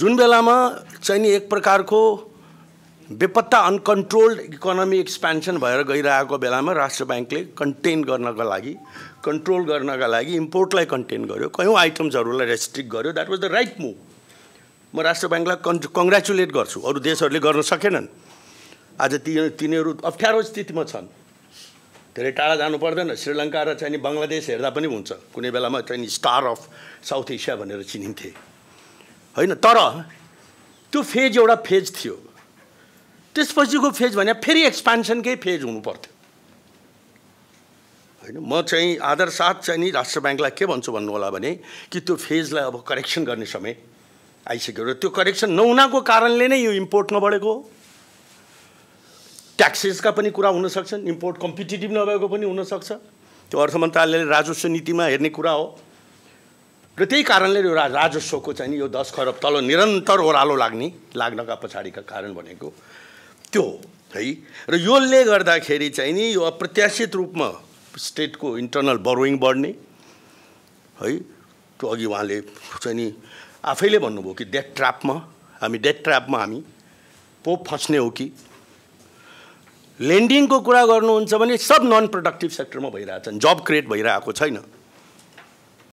जुन बेलामा चाहिँ नि एक प्रकारको बेपत्ता अनकन्ट्रोल्ड इकोनोमी एक्सपेन्सन भएर गइरहेको बेलामा राष्ट्र ब्याङ्कले कन्टेन गर्नका लागि कन्ट्रोल गर्नका लागि इम्पोर्टलाई कन्टेन गर्यो कयौँ आइटम्सहरूलाई रेस्ट्रिक्ट गर्यो that was the right move म राष्ट्र ब्याङ्कलाई कन् कङ्ग्रेचुलेट गर्छु अरू देशहरूले गर्न सकेनन् आज ती तिनीहरू अप्ठ्यारो स्थितिमा छन् धेरै टाढा जानु पर्दैन श्रीलङ्का र चाहिँ बङ्गलादेश हेर्दा पनि हुन्छ कुनै बेलामा चाहिँ स्टार अफ साउथ एसिया भनेर चिनिन्थे होइन तर त्यो फेज एउटा फेज थियो त्यसपछिको फेज भने फेरि एक्सपान्सनकै फेज हुनु पर्थ्यो होइन म चाहिँ आधार साथ चाहिँ नि राष्ट्र ब्याङ्कलाई के भन्छु भन्नु होला भने कि त्यो फेजलाई अब करेक्सन गर्ने समय आइसक्यो र त्यो करेक्सन नहुनाको कारणले नै यो इम्पोर्ट नबढेको हो ट्याक्सेसका पनि कुरा हुनसक्छन् इम्पोर्ट कम्पिटेटिभ नभएको पनि हुनसक्छ त्यो अर्थ मन्त्रालयले राजस्व नीतिमा हेर्ने कुरा हो र त्यही कारणले यो रा राजस्वको चाहिँ यो दस खरब तल निरन्तर ओह्रालो लाग्ने लाग्नका पछाडिका कारण भनेको त्यो हो है र यसले गर्दाखेरि चाहिँ नि यो अप्रत्याशित रूपमा स्टेटको इन्टर्नल बरोइङ बढ्ने है त्यो अघि उहाँले चाहिँ नि आफैले भन्नुभयो कि डेथ ट्र्यापमा हामी डेथ ट्र्यापमा हामी पो फस्ने हो कि लेन्डिङको कुरा गर्नुहुन्छ भने सब नन प्रोडक्टिभ सेक्टरमा भइरहेछन् जब क्रिएट भइरहेको छैन